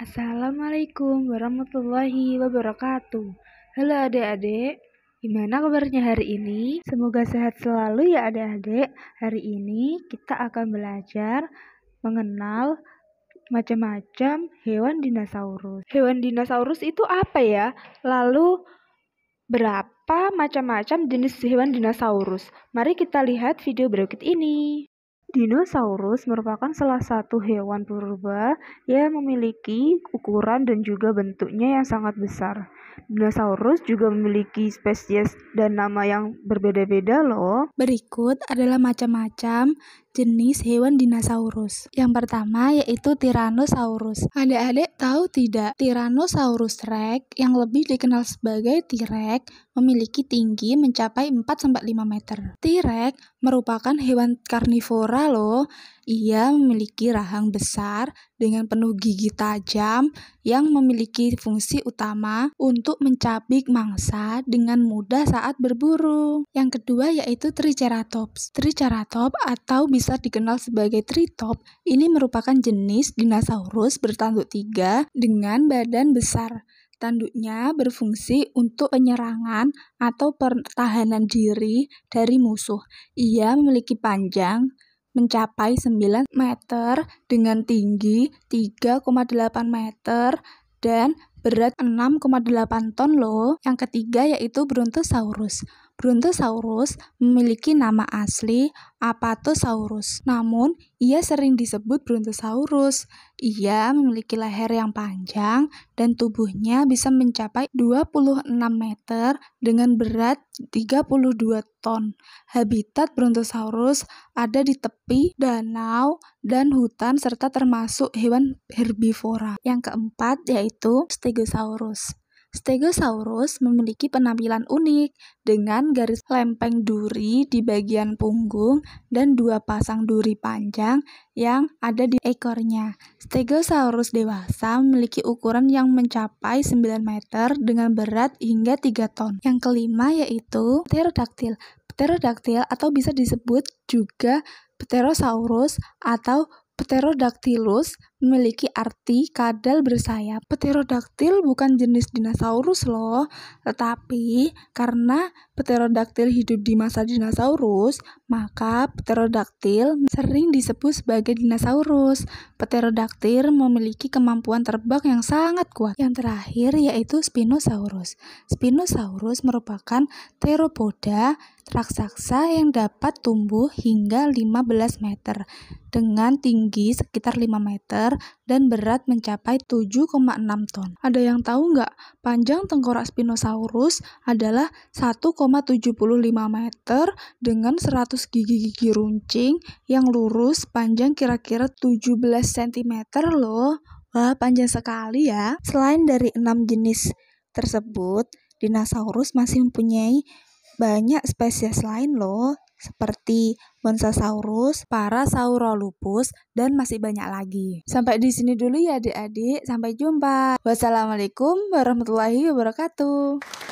Assalamualaikum warahmatullahi wabarakatuh. Halo adik-adik, gimana kabarnya hari ini? Semoga sehat selalu ya adik-adik. Hari ini kita akan belajar mengenal macam-macam hewan dinosaurus. Hewan dinosaurus itu apa ya? Lalu berapa macam-macam jenis hewan dinosaurus? Mari kita lihat video berikut ini. Dinosaurus merupakan salah satu hewan purba yang memiliki ukuran dan juga bentuknya yang sangat besar. Dinosaurus juga memiliki spesies dan nama yang berbeda-beda loh. Berikut adalah macam-macam jenis hewan dinosaurus. Yang pertama yaitu Tyrannosaurus. Adik-adik tahu tidak Tyrannosaurus rex yang lebih dikenal sebagai T-Rex memiliki tinggi mencapai 4-5 meter. T-Rex merupakan hewan karnivora loh. Ia memiliki rahang besar dengan penuh gigi tajam yang memiliki fungsi utama untuk mencabik mangsa dengan mudah saat berburu. Yang kedua yaitu Triceratops. Triceratops atau bisa dikenal sebagai tritop ini merupakan jenis dinosaurus bertanduk tiga dengan badan besar Tanduknya berfungsi untuk penyerangan atau pertahanan diri dari musuh. Ia memiliki panjang mencapai 9 meter dengan tinggi 3,8 meter dan berat 6,8 ton loh. Yang ketiga yaitu Brontosaurus. Brontosaurus memiliki nama asli Apatosaurus, namun ia sering disebut Brontosaurus. Ia memiliki leher yang panjang dan tubuhnya bisa mencapai 26 meter dengan berat 32 ton. Habitat Brontosaurus ada di tepi, danau, dan hutan serta termasuk hewan herbivora. Yang keempat yaitu Stegosaurus. Stegosaurus memiliki penampilan unik dengan garis lempeng duri di bagian punggung dan dua pasang duri panjang yang ada di ekornya. Stegosaurus dewasa memiliki ukuran yang mencapai 9 meter dengan berat hingga 3 ton. Yang kelima yaitu pterodactyl. Pterodactyl atau bisa disebut juga Pterosaurus atau Pterodactylus memiliki arti kadal bersayap. Pterodaktil bukan jenis dinosaurus loh, tetapi karena pterodaktil hidup di masa dinosaurus, maka pterodaktil sering disebut sebagai dinosaurus. Pterodaktil memiliki kemampuan terbang yang sangat kuat. Yang terakhir yaitu Spinosaurus. Spinosaurus merupakan teropoda raksasa yang dapat tumbuh hingga 15 meter dengan tinggi sekitar 5 meter besar dan berat mencapai 7,6 ton. Ada yang tahu nggak? Panjang tengkorak Spinosaurus adalah 1,75 meter dengan 100 gigi-gigi runcing yang lurus panjang kira-kira 17 cm loh. Wah, panjang sekali ya. Selain dari 6 jenis tersebut, dinosaurus masih mempunyai banyak spesies lain loh, seperti Monsasaurus, Parasaurolupus, dan masih banyak lagi. Sampai di sini dulu ya adik-adik, sampai jumpa. Wassalamualaikum warahmatullahi wabarakatuh.